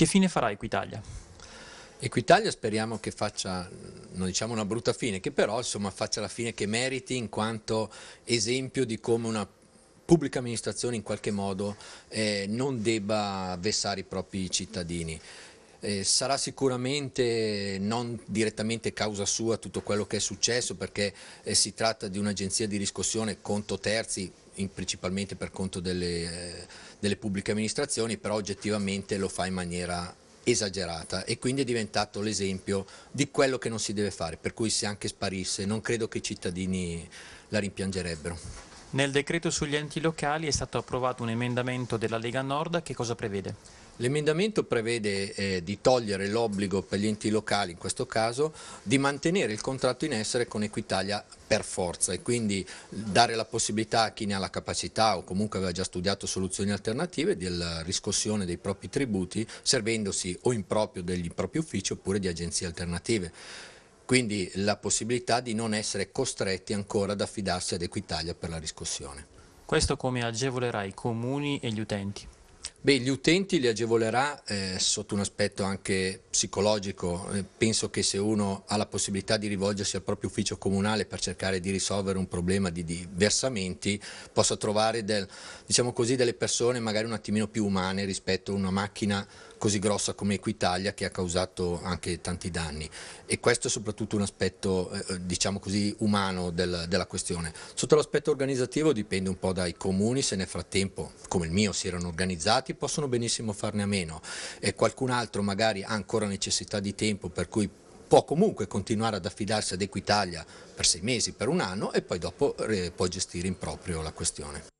Che fine farà Equitalia? Equitalia speriamo che faccia, non diciamo una brutta fine, che però insomma, faccia la fine che meriti in quanto esempio di come una pubblica amministrazione in qualche modo eh, non debba vessare i propri cittadini. Eh, sarà sicuramente non direttamente causa sua tutto quello che è successo perché eh, si tratta di un'agenzia di riscossione conto terzi in, principalmente per conto delle, eh, delle pubbliche amministrazioni però oggettivamente lo fa in maniera esagerata e quindi è diventato l'esempio di quello che non si deve fare per cui se anche sparisse non credo che i cittadini la rimpiangerebbero. Nel decreto sugli enti locali è stato approvato un emendamento della Lega Nord che cosa prevede? L'emendamento prevede eh, di togliere l'obbligo per gli enti locali, in questo caso, di mantenere il contratto in essere con Equitalia per forza e quindi dare la possibilità a chi ne ha la capacità o comunque aveva già studiato soluzioni alternative della riscossione dei propri tributi servendosi o in proprio degli propri uffici oppure di agenzie alternative quindi la possibilità di non essere costretti ancora ad affidarsi ad Equitalia per la riscossione. Questo come agevolerà i comuni e gli utenti? Beh, gli utenti li agevolerà eh, sotto un aspetto anche psicologico. Eh, penso che se uno ha la possibilità di rivolgersi al proprio ufficio comunale per cercare di risolvere un problema di, di versamenti, possa trovare del, diciamo così, delle persone magari un attimino più umane rispetto a una macchina così grossa come Equitalia che ha causato anche tanti danni e questo è soprattutto un aspetto eh, eh, diciamo così umano del, della questione. Sotto l'aspetto organizzativo dipende un po' dai comuni, se nel frattempo come il mio si erano organizzati possono benissimo farne a meno e qualcun altro magari ha ancora necessità di tempo per cui può comunque continuare ad affidarsi ad Equitalia per sei mesi, per un anno e poi dopo eh, può gestire in proprio la questione.